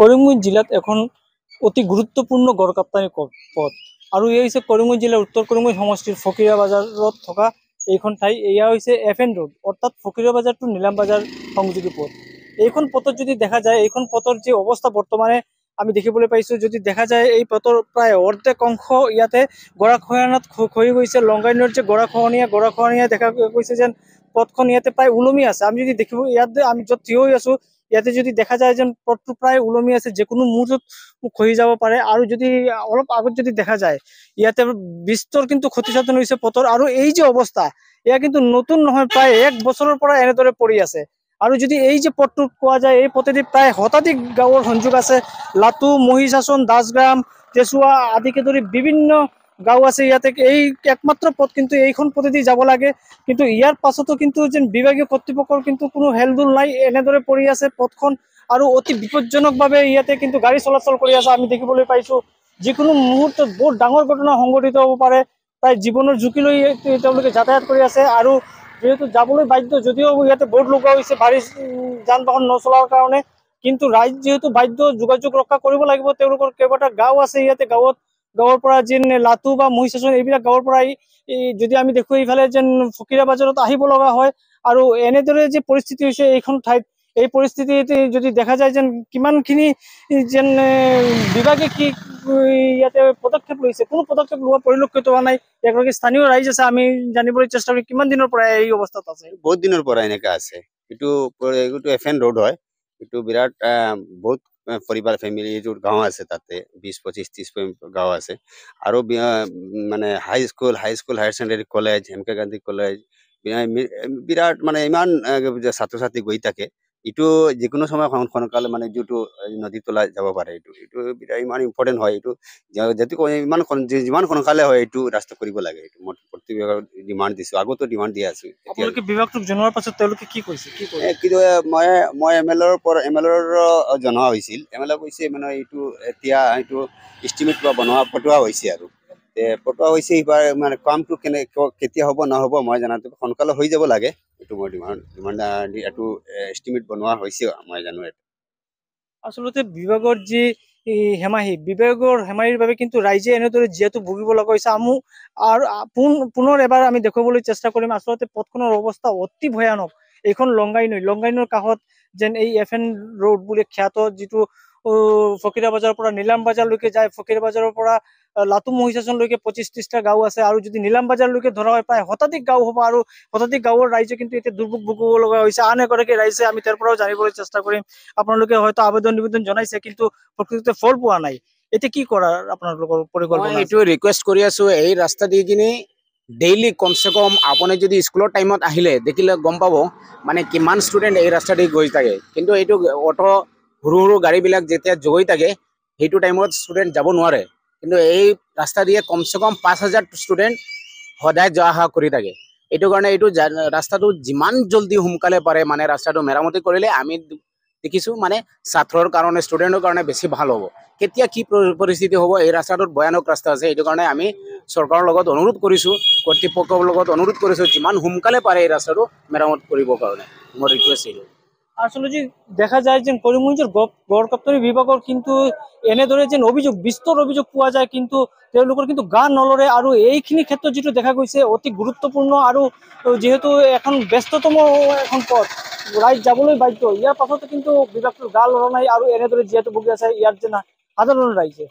করিমগঞ্জ জেলাত এখন অতি গুরুত্বপূর্ণ গড়কাপ্তানি পথ আর এই হচ্ছে করিমগঞ্জ জেলার উত্তর করিমগঞ্জ সমষ্টির ফকিরা বাজারত থাকা এইখান ঠাই এয়া হয়েছে এফ এন রোড অর্থাৎ ফকিরা বাজার টু নিলাম বাজার সংযোগী পথ এইখান পথত যদি দেখা যায় এইখান পথর যে অবস্থা বর্তমানে আমি দেখবলে পাইছো যদি দেখা যায় এই পথর প্রায় অর্ধেক অংশ ইয়াতে গড়াখয়ানাত খহি গৈছে লঙ্গাইনর যে গড়াখয়ানিয়া গড়াখয়ানিয়া দেখা গৈছে যেন পথখন ইয়াতে প্রায় ওলমি আছে আমি যদি দেখব ইয়াত আমি যত থিয় হয়ে আছো ইয়াতে যদি দেখা যায় যেন পথটো প্ৰায় ওলমি আছে যিকোনো মুহূৰ্তত খহি যাব পাৰে আৰু যদি অলপ আগত যদি দেখা যায় ইয়াতে বিস্তৰ কিন্তু ক্ষতিসাধন হৈছে পথৰ আৰু এই যে অৱস্থা এয়া কিন্তু নতুন নহয় প্ৰায় এক বছৰৰ পৰা এনেদৰে পৰি আছে আৰু যদি এই যে পথটো পোৱা যায় এই পথেদি প্ৰায় শতাধিক গাঁৱৰ সংযোগ আছে লাটু মহিষাসন দাসগ্ৰাম তেচুৱা আদিকে ধৰি বিভিন্ন গাঁও আছে ইয়াতে এই একমাত্র পথ কিন্তু এইখন পথেদি যাব লাগে কিন্তু ইয়ার পাছতো কিন্তু যে বিভাগীয় কর্তৃপক্ষর কিন্তু কোনো হেলদুল নাই এনেদরে পড়ে আছে পথখন আৰু অতি বিপজ্জনকভাবে ইয়াতে কিন্তু গাড়ি চলাচল করে আছে আমি দেখবলে পাইছো যিকোনো মুহূর্তে বহুত ডাঙর ঘটনা সংঘটিত হব পাৰে তাই জীবনেৰ ঝুঁকি লোক যাতায়াত কৰে আছে আৰু যেহেতু যাবলে বাধ্য যদিও ইয়াতে বহুত লোক হয়েছে ভারী যান বাহন নচলার কারণে কিন্তু রাইজ যেহেতু বাধ্য যোগাযোগ রক্ষা করবল কেবাটা গাঁও আছে ইয়াতে গাঁত গাঁৱৰ পৰা যেন লাটু বা মহিষাচন এইবিলাক গাঁৱৰ পৰাই যদি আমি দেখো এইফালে যেন ফকিৰা বাজাৰত আহিব লগা হয় আৰু এনেদৰে যে পৰিস্থিতি হৈছে এইখন ঠাইত এই পৰিস্থিতি যদি দেখা যায় যেন কিমানখিনি যেন বিভাগে কি ইয়াতে পদক্ষেপ লৈছে কোনো পদক্ষেপ লোৱা পৰিলক্ষিত হোৱা নাই এগৰাকী স্থানীয় ৰাইজ আছে আমি জানিবলৈ চেষ্টা কৰি কিমান দিনৰ পৰা এই অৱস্থাত আছে বহুত দিনৰ পৰা এনেকুৱা আছে এইটো এফ এন ৰোড হয় এইটো বিৰাট বহুত পৰিবাৰ ফেমিলিটোৰ গাঁও আছে তাতে বিছ পঁচিছ ত্ৰিছ গাঁও আছে আৰু মানে high school high school higher secondary college হেমকে গান্ধী কলেজ বিৰাট মানে ইমান ছাত্ৰ ছাত্ৰী গৈ থাকে এইটো যিকোনো সময়ত সোনকালে মানে যিটো নদী তোলা যাব পাৰে এইটো এইটো ইমান ইম্পৰ্টেণ্ট হয় এইটো যিহেতু ইমান যিমান সোনকালে হয় এইটো ৰাস্তা কৰিব লাগে এইটো মোৰ বিভাগৰ ডিমাণ্ড দিছোঁ আগতো ডিমাণ্ড দি আছো আপোনালোকে বিভাগটোক জনোৱাৰ পাছত তেওঁলোকে কি কৈছে কি কৈছে কিন্তু মই মই এম এল এৰ পৰা এম এল এৰ জনোৱা হৈছিল এম এল এ কৈছে মানে এইটো এতিয়া এইটো ইষ্টিমেট বা বনোৱা পটোৱা হৈছে আৰু পটোৱা হৈছে এইবাৰ মানে কামটো কেনে কেতিয়া হ'ব নহ'ব মই জানাটো সোনকালে হৈ যাব লাগে এইটো মই ডিমাণ্ড ডিমাণ্ড এইটো এষ্টিমেট বনোৱা হৈছে মই জানো আচলতে বিভাগৰ যি হেমাহি বিবেকৰ হেমাহিৰ বাবে কিন্তু ৰাইজে এনেদৰে যিহেতু ভুগিব লগা হৈছে আমি আৰু পুনৰ এবাৰ আমি দেখুৱাবলৈ চেষ্টা কৰিম আচলতে পথখনৰ অৱস্থা অতি ভয়ানক এইখন লংগাই নৈ লংগাই নৈৰ কাষত যেন এই এফ এন ৰোড বুলি খ্যাত যিটো ফকীৰা বজাৰৰ পৰা নিলাম বজাৰলৈকে যায় ফকীৰা বজাৰৰ পৰা লাতু মহিষাচনলৈকে পঁচিছ ত্ৰিছটা গাঁও আছে আৰু যদি নীলাম বজাৰলৈকে ধৰা হয় প্ৰায় শতাধিক গাঁও হ'ব আৰু শতাধিক গাঁৱৰ ৰাইজে কিন্তু এতিয়া দুৰ্ভোগ ভুগিব লগা হৈছে আন এগৰাকী ৰাইজে আমি তাৰ পৰাও জানিবলৈ চেষ্টা কৰিম আপোনালোকে হয়তো আবেদন নিবেদন জনাইছে কিন্তু প্ৰকৃততে ফল পোৱা নাই এতিয়া কি কৰাৰ আপোনালোকৰ পৰিকল্পনা এইটোৱে ৰিকুৱেষ্ট কৰি আছো এই ৰাস্তা দি কিনি ডেইলি কমচে কম আপুনি যদি স্কুলৰ টাইমত আহিলে দেখিলে গম পাব মানে কিমান ষ্টুডেণ্ট এই ৰাস্তা দি গৈ থাকে কিন্তু এইটো অট' সৰু সৰু গাড়ীবিলাক যেতিয়া জগৈ থাকে সেইটো টাইমত ষ্টুডেণ্ট যাব নোৱাৰে কিন্তু এই ৰাস্তা দিয়ে কমচে কম পাঁচ হাজাৰ ষ্টুডেণ্ট সদায় যোৱা অহা কৰি থাকে এইটো কাৰণে এইটো ৰাস্তাটো যিমান জলদি সোনকালে পাৰে মানে ৰাস্তাটো মেৰামতি কৰিলে আমি দেখিছোঁ মানে ছাত্ৰৰ কাৰণে ষ্টুডেণ্টৰ কাৰণে বেছি ভাল হ'ব কেতিয়া কি পৰিস্থিতি হ'ব এই ৰাস্তাটোত ভয়ানক ৰাস্তা আছে এইটো কাৰণে আমি চৰকাৰৰ লগত অনুৰোধ কৰিছোঁ কৰ্তৃপক্ষৰ লগত অনুৰোধ কৰিছোঁ যিমান সোনকালে পাৰে এই ৰাস্তাটো মেৰামত কৰিবৰ কাৰণে মই ৰিকুৱেষ্ট এইটো আসলে যে দেখা যায় যে করিমগঞ্জের গড়কাপ্তরি বিভাগের কিন্তু এনেদরে যে অভিযোগ বিস্তর অভিযোগ পাওয়া যায় কিন্তু কিন্তু গান নলরে আর এইখানি ক্ষেত্র যেটা দেখা গেছে অতি গুরুত্বপূর্ণ আর যেহেতু এখন ব্যস্ততম এখন পথ রাইজ যাবলই বাধ্য ইয়ার পাশতে কিন্তু বিভাগটির গা লড়া নাই আর এনেদরে যেহেতু বুকে আছে ইয়ার যে না সাধারণ রাইজে